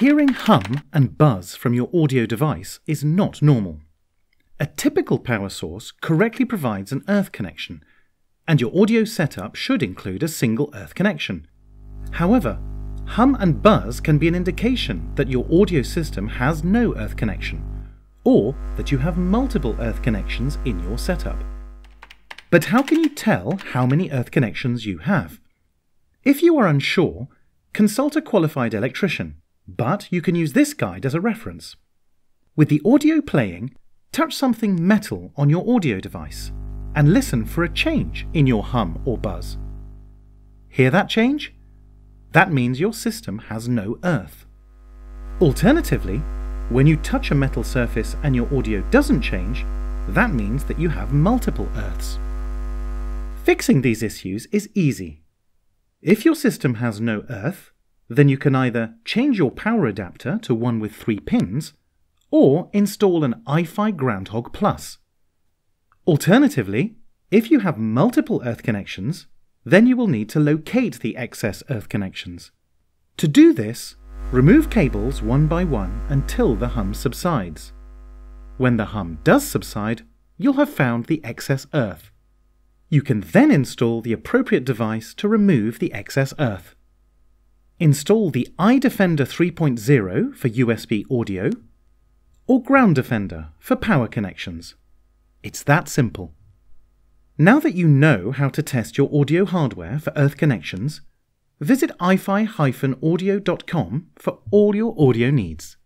Hearing hum and buzz from your audio device is not normal. A typical power source correctly provides an earth connection, and your audio setup should include a single earth connection. However, hum and buzz can be an indication that your audio system has no earth connection, or that you have multiple earth connections in your setup. But how can you tell how many earth connections you have? If you are unsure, consult a qualified electrician but you can use this guide as a reference. With the audio playing, touch something metal on your audio device and listen for a change in your hum or buzz. Hear that change? That means your system has no earth. Alternatively, when you touch a metal surface and your audio doesn't change, that means that you have multiple earths. Fixing these issues is easy. If your system has no earth, then you can either change your power adapter to one with three pins, or install an iFi Groundhog Plus. Alternatively, if you have multiple earth connections, then you will need to locate the excess earth connections. To do this, remove cables one by one until the hum subsides. When the hum does subside, you'll have found the excess earth. You can then install the appropriate device to remove the excess earth. Install the iDefender 3.0 for USB audio or Ground Defender for power connections. It's that simple. Now that you know how to test your audio hardware for Earth connections, visit ifi-audio.com for all your audio needs.